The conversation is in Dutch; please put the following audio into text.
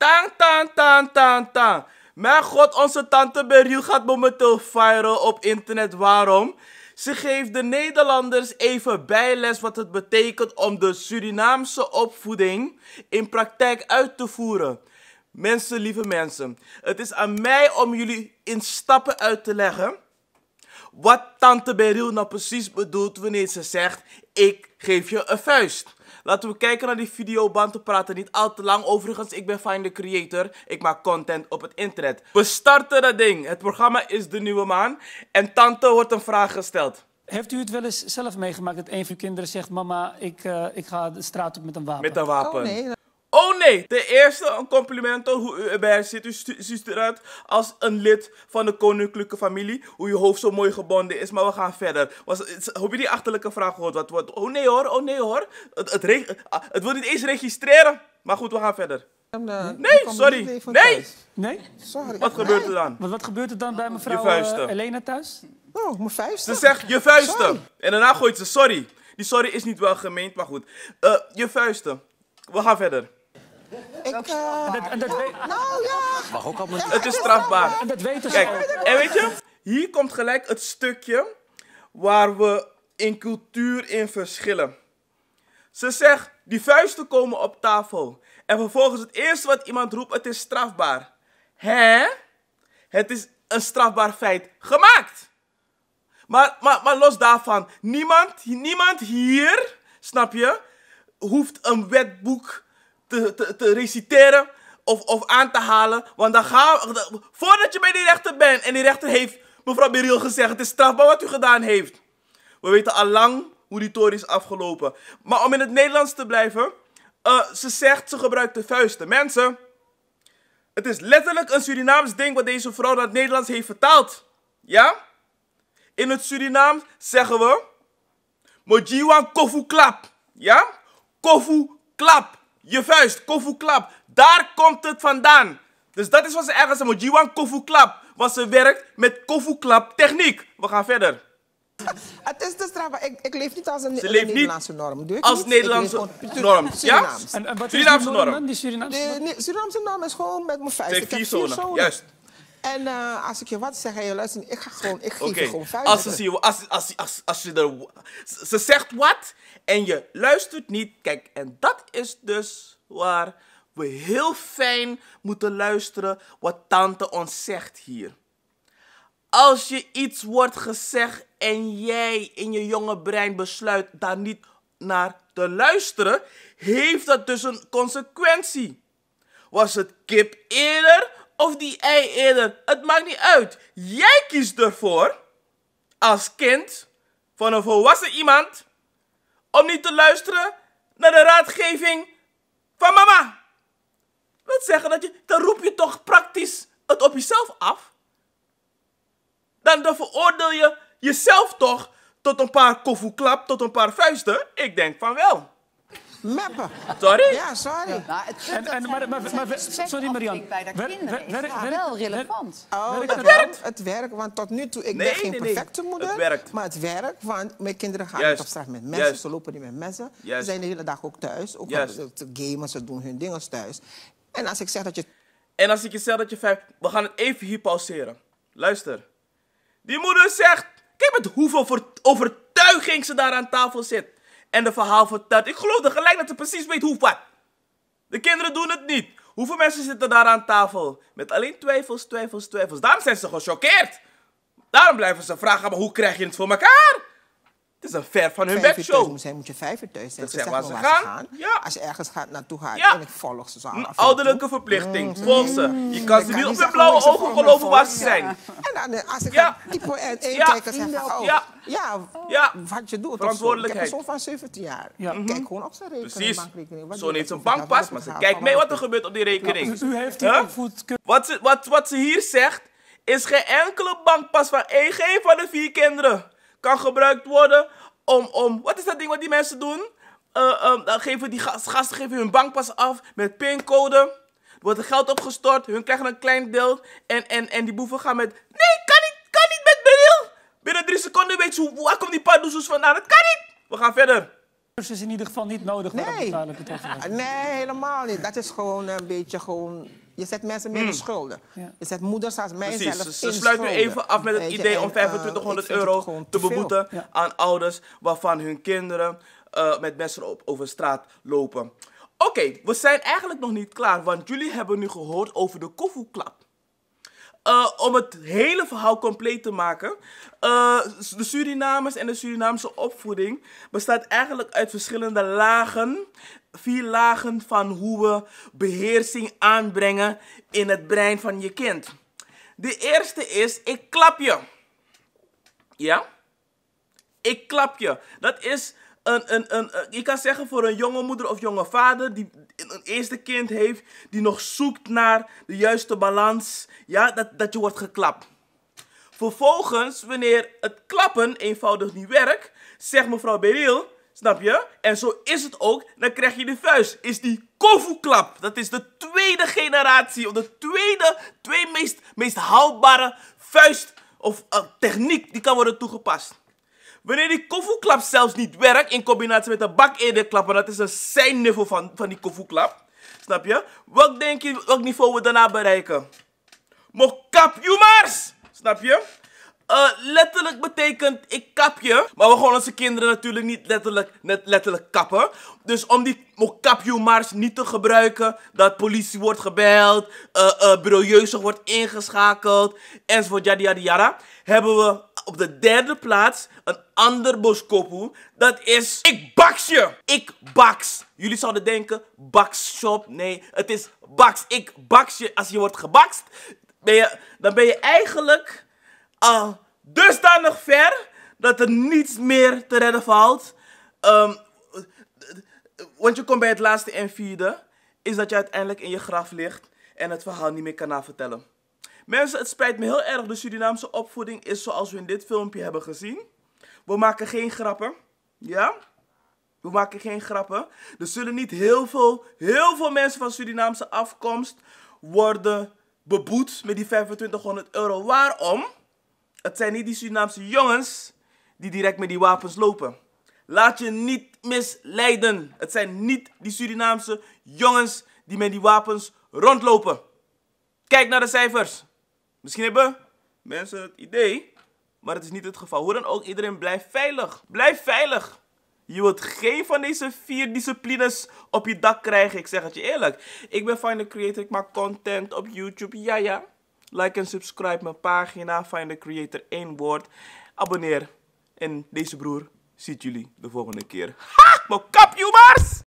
Tang, tang, tang, tang, tang. Mijn god, onze tante Beryl gaat momenteel viral op internet. Waarom? Ze geeft de Nederlanders even bijles wat het betekent om de Surinaamse opvoeding in praktijk uit te voeren. Mensen, lieve mensen, het is aan mij om jullie in stappen uit te leggen wat tante Beryl nou precies bedoelt wanneer ze zegt, ik geef je een vuist. Laten we kijken naar die videoband. We praten niet al te lang. Overigens, ik ben Fine the Creator. Ik maak content op het internet. We starten dat ding. Het programma is De Nieuwe Maan. En tante wordt een vraag gesteld. Heeft u het wel eens zelf meegemaakt dat een van uw kinderen zegt... mama, ik, eh, ik ga de straat op met een wapen? Met een wapen. Oh, Oh nee, de eerste een compliment hoe u erbij zit. U ziet eruit als een lid van de koninklijke familie. Hoe je hoofd zo mooi gebonden is, maar we gaan verder. Was, je die achterlijke vraag gehoord? Wat, wat, oh nee hoor, oh nee hoor. Het, het, ah, wil niet eens registreren. Maar goed, we gaan verder. Eh, nee, sorry. Nee. nee. Sorry. Wat gebeurt er dan? Wat, wat gebeurt er dan bij oh. mevrouw eh, Elena thuis? Oh, mijn vuisten. Ze zegt je vuisten. En daarna gooit ze sorry. Die sorry is niet wel gemeend, maar goed. Eh, je vuisten. We gaan verder. Ik, eh, dat, en dat weet... Nou ja. Mag ook allemaal Het is strafbaar. En dat weten ze dus Kijk, En weet je, hier komt gelijk het stukje waar we in cultuur in verschillen. Ze zegt, die vuisten komen op tafel. En vervolgens het eerste wat iemand roept, het is strafbaar. Hè? Het is een strafbaar feit gemaakt. Maar, maar, maar los daarvan, niemand, niemand hier, snap je, hoeft een wetboek te, te, te reciteren of, of aan te halen. Want dan gaan voordat je bij die rechter bent en die rechter heeft mevrouw Beriel gezegd, het is strafbaar wat u gedaan heeft. We weten al lang hoe die toren is afgelopen. Maar om in het Nederlands te blijven, eh, ze zegt, ze gebruikt de vuisten. Mensen, het is letterlijk een Surinaams ding wat deze vrouw naar het Nederlands heeft vertaald. Ja? In het Surinaam zeggen we, Mojiwan kofu klap. Ja? Kofu klap je vuist, kofu klap. Daar komt het vandaan. Dus dat is wat ze ergens hebben. Jiwan kofu klap. Want ze werkt met kofu klap techniek. We gaan verder. Het is de straf, ik, ik leef niet als een, leeft Nederlandse norm. Doe ik als Nederlandse norm, ja? En, en wat Surinaamse norm? Die Surinaamse, de, nee, Surinaamse norm is gewoon met mijn vuist. Zijn en eh, als ik je wat zeg en je luistert, ik ga gewoon, ik geef gewoon vijf. Als ze, als, als, als, als je er, ze zegt wat en je luistert niet. Kijk, en dat is dus waar we heel fijn moeten luisteren wat tante ons zegt hier. Als je iets wordt gezegd en jij in je jonge brein besluit daar niet naar te luisteren, heeft dat dus een consequentie. Was het kip eerder of die ei eerder het maakt niet uit. Jij kiest ervoor, als kind van een volwassen iemand, om niet te luisteren naar de raadgeving van mama. Dat zeggen dat je, dan roep je toch praktisch het op jezelf af. Dan, dan veroordeel je jezelf toch tot een paar koffieklap, tot een paar vuisten. Ik denk van wel. Meppen. Sorry? Ja, sorry. Nou, maar het en, maar, sorry Marianne. Het is wel relevant. Oh, het, werkt. Het werk, want tot nu toe, ik ben geen perfecte moeder. Het maar het werkt, want mijn kinderen gaan Juist. op straat met mensen. Ze lopen niet met mensen. Ze zijn de hele dag ook thuis. Ook ze eh, gamen, ze doen hun dingen thuis. En als ik zeg dat je... En als ik je zeg dat je We gaan het even hier pauzeren. Luister. Die moeder zegt... Kijk met hoeveel overtuiging ze daar aan tafel zit en de verhaal vertelt, ik geloof er gelijk dat ze precies weet hoe wat. De kinderen doen het niet. Hoeveel mensen zitten daar aan tafel? Met alleen twijfels, twijfels, twijfels. Daarom zijn ze gechoqueerd. Daarom blijven ze vragen, maar hoe krijg je het voor elkaar? Het is een ver van hun bedshow. Zij moet je vijf thuis Dat ze waar ze, gaan. Als je ergens gaat, naartoe gaat. Ja. En ik volg ze zo Een ouderlijke verplichting. Mm. Volg ze. Je mm. kan ze niet op hun blauwe ogen geloven waar ze zijn. En dan, eh, als ik ja. type en één zeg oh, ja. Ja, wat je doet. Verantwoordelijkheid. Ik een zoon van 17 jaar. Mhm. Kijk gewoon op zijn rekening. Precies. Zoon heeft zijn bankpas, maar ze kijkt mee wat er gebeurt op die rekening. Dus u heeft die Wat ze hier zegt, is geen enkele bankpas van één van de vier kinderen kan gebruikt worden om, om wat is dat ding wat die mensen doen? Eh, ehm, dan geven die gasten, geven hun bankpas af met pincode. Er wordt er geld opgestort, hun krijgen een klein deel. En, en, en die boeven gaan met, nee, kan niet, kan niet met bril! Binnen drie seconden weet je, hoe, waar komt die pardoezoes vandaan? Dat kan niet. We gaan verder dus is in ieder geval niet nodig. Nee, ah, nee helemaal niet. Dat is gewoon een beetje gewoon je zet mensen meer in hmm. schulden. Je zet moeders als mijzelf Precies. Ze sluiten nu even af met het idee om 2500 eh, euro te beboeten aan ouders waarvan hun kinderen eh, met messen op, over straat lopen. Oké, we zijn eigenlijk nog niet klaar, want jullie hebben nu gehoord over de koffieklap. Eh, om het hele verhaal compleet te maken. Eh, de Surinamers en de Surinaamse opvoeding bestaat eigenlijk uit verschillende lagen. Vier lagen van hoe we beheersing aanbrengen in het brein van je kind. De eerste is, ik klap je. Ja? Ik klap je. Dat is een, een, een, eh, je kan zeggen voor een jonge moeder of jonge vader die een eerste kind heeft, die nog zoekt naar de juiste balans, ja, dat, dat je wordt geklapt. Vervolgens, wanneer het klappen eenvoudig niet werkt, zegt mevrouw Beriel, snap je? En zo is het ook, dan krijg je de vuist. Is die kofu-klap. Dat is de tweede generatie, of de tweede, twee meest, meest houdbare vuist of eh, techniek die kan worden toegepast. Wanneer die koffieklap zelfs niet werkt in combinatie met de bak want dat is een zijn niveau van, van die koffieklap. Snap je? Wat denk je, welk niveau we daarna bereiken? mars, Snap je? Eh, letterlijk betekent ik kap je. Maar we gaan onze kinderen natuurlijk niet letterlijk, net letterlijk kappen. Dus om die mars niet te gebruiken, dat politie wordt gebeld, uh, uh, wordt ingeschakeld, enzovoort, yada yada yada, hebben we op de derde plaats een ander boskopu. Dat is Ik Baks je. Ik Baks. Jullie zouden denken Baks Shop. Nee, het is Baks. Ik Baks je. Als je wordt gebakst, ben je, dan ben je eigenlijk al dusdanig ver dat er niets meer te redden valt. Ehm, want je komt bij het laatste en vierde. Is dat je uiteindelijk in je graf ligt en het verhaal niet meer kan navertellen. Mensen, het spijt me heel erg. De Surinaamse opvoeding is zoals we in dit filmpje hebben gezien. We maken geen grappen. Ja? We maken geen grappen. Er zullen niet heel veel, heel veel mensen van Surinaamse afkomst worden beboet met die 2500 euro. Waarom? Het zijn niet die Surinaamse jongens die direct met die wapens lopen. Laat je niet misleiden. Het zijn niet die Surinaamse jongens die met die wapens rondlopen. Kijk naar de cijfers. Misschien hebben mensen het idee, maar het is niet het geval. Hoe dan ook, iedereen blijft veilig. Blijf veilig. Je wilt geen van deze vier disciplines op je dak krijgen. Ik zeg het je eerlijk. Ik ben Finder Creator. Ik maak content op YouTube. Ja, ja. Like en subscribe mijn pagina. Finder Creator één woord. Abonneer. En deze broer ziet jullie de volgende keer. Ha! Mijn